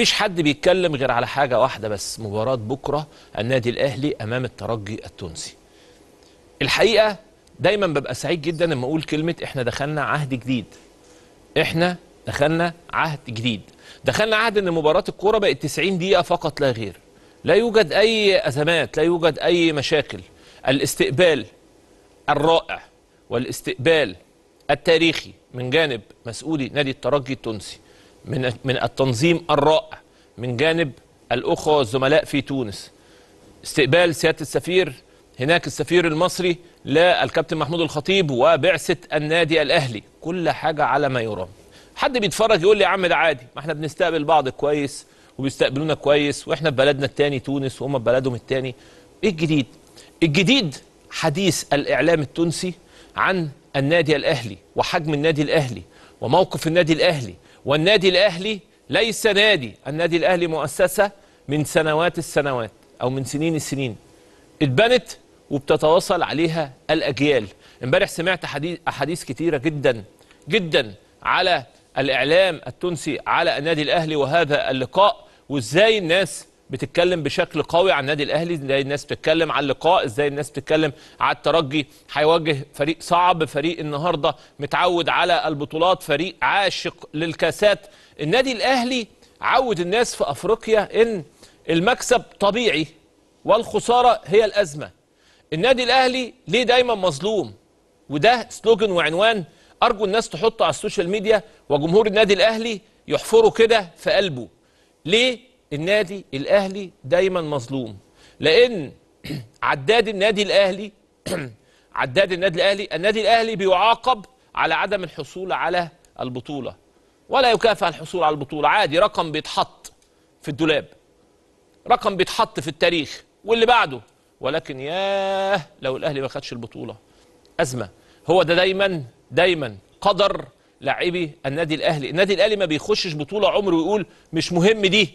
مفيش حد بيتكلم غير على حاجة واحدة بس مباراة بكرة النادي الأهلي أمام الترجي التونسي الحقيقة دايما ببقى سعيد جدا لما أقول كلمة إحنا دخلنا عهد جديد إحنا دخلنا عهد جديد دخلنا عهد إن مباراة الكورة بقت 90 دقيقة فقط لا غير لا يوجد أي أزمات لا يوجد أي مشاكل الاستقبال الرائع والاستقبال التاريخي من جانب مسؤولي نادي الترجي التونسي من من التنظيم الرائع من جانب الاخوه والزملاء في تونس استقبال سياده السفير هناك السفير المصري للكابتن محمود الخطيب وبعثه النادي الاهلي كل حاجه على ما يرام حد بيتفرج يقول لي يا عم ده عادي ما احنا بنستقبل بعض كويس وبيستقبلونا كويس واحنا في بلدنا التاني تونس وهم في بلدهم التاني ايه الجديد الجديد حديث الاعلام التونسي عن النادي الاهلي وحجم النادي الاهلي وموقف النادي الاهلي والنادي الأهلي ليس نادي النادي الأهلي مؤسسة من سنوات السنوات أو من سنين السنين اتبنت وبتتواصل عليها الأجيال امبارح سمعت أحاديث كتيرة جدا جدا على الإعلام التونسي على النادي الأهلي وهذا اللقاء وإزاي الناس بتتكلم بشكل قوي عن النادي الاهلي ازاي الناس بتتكلم على اللقاء ازاي الناس بتتكلم على الترجي هيواجه فريق صعب فريق النهارده متعود على البطولات فريق عاشق للكاسات النادي الاهلي عود الناس في افريقيا ان المكسب طبيعي والخساره هي الازمه النادي الاهلي ليه دايما مظلوم وده سلوجن وعنوان ارجو الناس تحطه على السوشيال ميديا وجمهور النادي الاهلي يحفروا كده في قلبه ليه النادي الاهلي دايما مظلوم لان عداد النادي الاهلي عداد النادي الاهلي النادي الاهلي بيعاقب على عدم الحصول على البطوله ولا يكافئ الحصول على البطوله عادي رقم بيتحط في الدولاب رقم بيتحط في التاريخ واللي بعده ولكن ياه لو الاهلي ما خدش البطوله ازمه هو ده دايما دايما قدر لاعبي النادي الاهلي النادي الاهلي ما بيخشش بطوله عمره ويقول مش مهم دي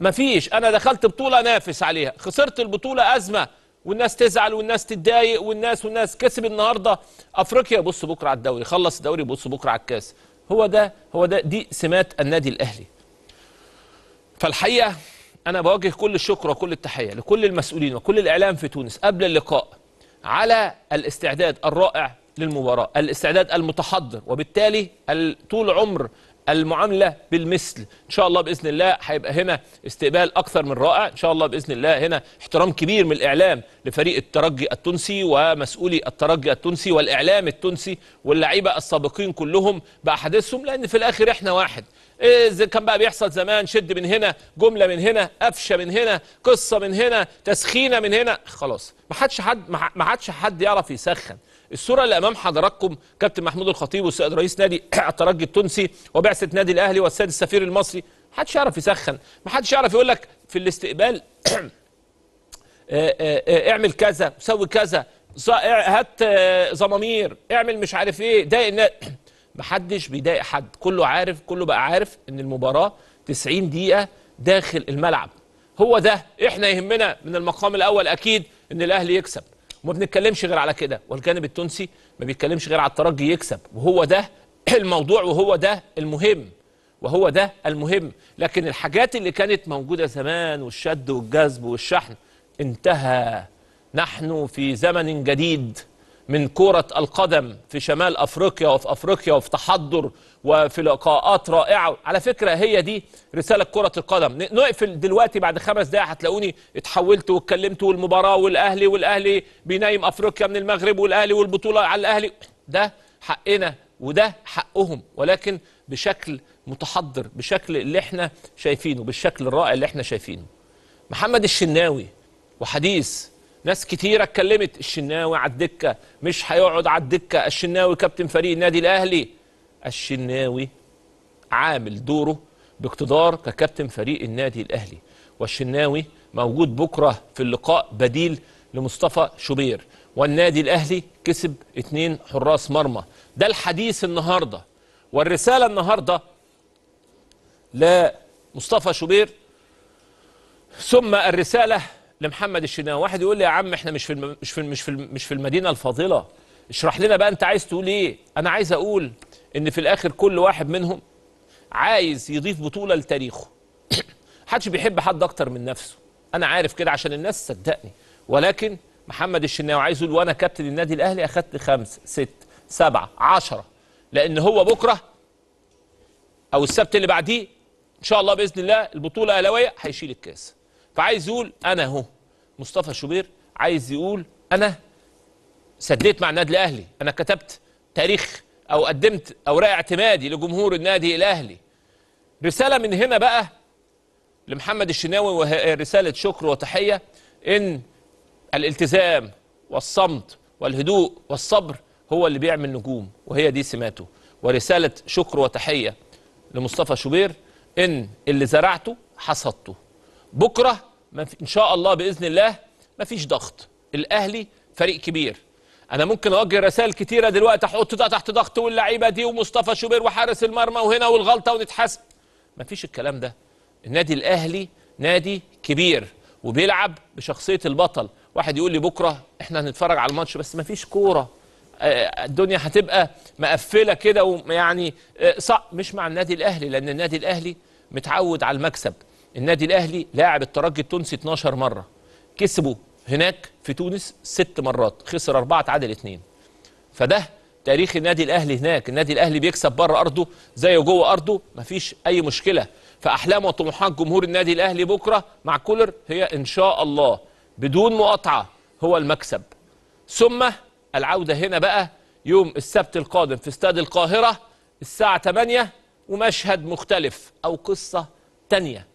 مفيش انا دخلت بطوله انافس عليها خسرت البطوله ازمه والناس تزعل والناس تتضايق والناس والناس كسب النهارده افريقيا بص بكره على الدوري خلص الدوري بص بكره على الكاس هو ده هو ده دي سمات النادي الاهلي فالحقيقه انا بوجه كل الشكر وكل التحيه لكل المسؤولين وكل الاعلام في تونس قبل اللقاء على الاستعداد الرائع للمباراه الاستعداد المتحضر وبالتالي طول عمر المعامله بالمثل ان شاء الله باذن الله هيبقى هنا استقبال اكثر من رائع ان شاء الله باذن الله هنا احترام كبير من الاعلام لفريق الترجي التونسي ومسؤولي الترجي التونسي والاعلام التونسي واللعيبه السابقين كلهم باحاديثهم لان في الاخر احنا واحد إذا كان بقى بيحصل زمان شد من هنا جمله من هنا قفشه من هنا قصه من هنا تسخينه من هنا خلاص ما حدش حد ما حدش حد يعرف يسخن الصوره اللي امام حضراتكم كابتن محمود الخطيب والسيد رئيس نادي الترجي التونسي وبعثه نادي الاهلي والسيد السفير المصري محدش يعرف يسخن محدش يعرف يقول لك في الاستقبال آه، آه، آه، اعمل كذا سوي كذا هات زمامير اعمل مش عارف ايه ضايق محدش بيضايق حد كله عارف كله بقى عارف ان المباراه 90 دقيقه داخل الملعب هو ده احنا يهمنا من المقام الاول اكيد ان الاهلي يكسب وما بنتكلمش غير على كده والجانب التونسي ما بيتكلمش غير على الترجي يكسب وهو ده الموضوع وهو ده المهم وهو ده المهم لكن الحاجات اللي كانت موجودة زمان والشد والجذب والشحن انتهى نحن في زمن جديد من كرة القدم في شمال أفريقيا وفي أفريقيا وفي تحضر وفي لقاءات رائعه على فكره هي دي رساله كره القدم نقفل دلوقتي بعد خمس دقائق هتلاقوني اتحولت واتكلمت والمباراه والاهلي والاهلي بينايم افريقيا من المغرب والاهلي والبطوله على الاهلي ده حقنا وده حقهم ولكن بشكل متحضر بشكل اللي احنا شايفينه بالشكل الرائع اللي احنا شايفينه محمد الشناوي وحديث ناس كتيره اتكلمت الشناوي على الدكه مش هيقعد على الدكه الشناوي كابتن فريق النادي الاهلي الشناوي عامل دوره باقتدار ككابتن فريق النادي الأهلي والشناوي موجود بكرة في اللقاء بديل لمصطفى شوبير والنادي الأهلي كسب اثنين حراس مرمى ده الحديث النهاردة والرسالة النهاردة لمصطفى شوبير ثم الرسالة لمحمد الشناوي واحد يقول لي يا عم احنا مش في مش في مش في المدينة الفاضلة اشرح لنا بقى انت عايز تقول ايه انا عايز اقول ان في الاخر كل واحد منهم عايز يضيف بطوله لتاريخه حدش بيحب حد اكتر من نفسه انا عارف كده عشان الناس صدقني ولكن محمد الشناوي عايز يقول وانا كابتن النادي الاهلي اخدت خمس ست سبعة عشرة لان هو بكره او السبت اللي بعديه ان شاء الله باذن الله البطوله الاهلاويه هيشيل الكاس فعايز يقول انا اهو مصطفى شوبير عايز يقول انا سديت مع النادي الاهلي انا كتبت تاريخ أو قدمت أوراق اعتمادي لجمهور النادي الأهلي رسالة من هنا بقى لمحمد الشناوي وهي رسالة شكر وتحية إن الالتزام والصمت والهدوء والصبر هو اللي بيعمل نجوم وهي دي سماته ورسالة شكر وتحية لمصطفى شوبير إن اللي زرعته حصدته بكرة إن شاء الله بإذن الله مفيش ضغط الأهلي فريق كبير انا ممكن اوجه رسائل كتيره دلوقتي احط ده تحت ضغط واللعيبه دي ومصطفى شوبير وحارس المرمى وهنا والغلطه ونتحاسب مفيش الكلام ده النادي الاهلي نادي كبير وبيلعب بشخصيه البطل واحد يقول لي بكره احنا هنتفرج على الماتش بس مفيش كوره آه، آه، الدنيا هتبقى مقفله كده ويعني آه، مش مع النادي الاهلي لان النادي الاهلي متعود على المكسب النادي الاهلي لاعب الترجي التونسي 12 مره كسبه هناك في تونس ست مرات خسر أربعة تعادل اثنين فده تاريخ النادي الأهلي هناك النادي الأهلي بيكسب بره أرضه زي جوه أرضه مفيش أي مشكلة فأحلام وطموحات جمهور النادي الأهلي بكرة مع كولر هي إن شاء الله بدون مقاطعة هو المكسب ثم العودة هنا بقى يوم السبت القادم في استاد القاهرة الساعة 8 ومشهد مختلف أو قصة تانية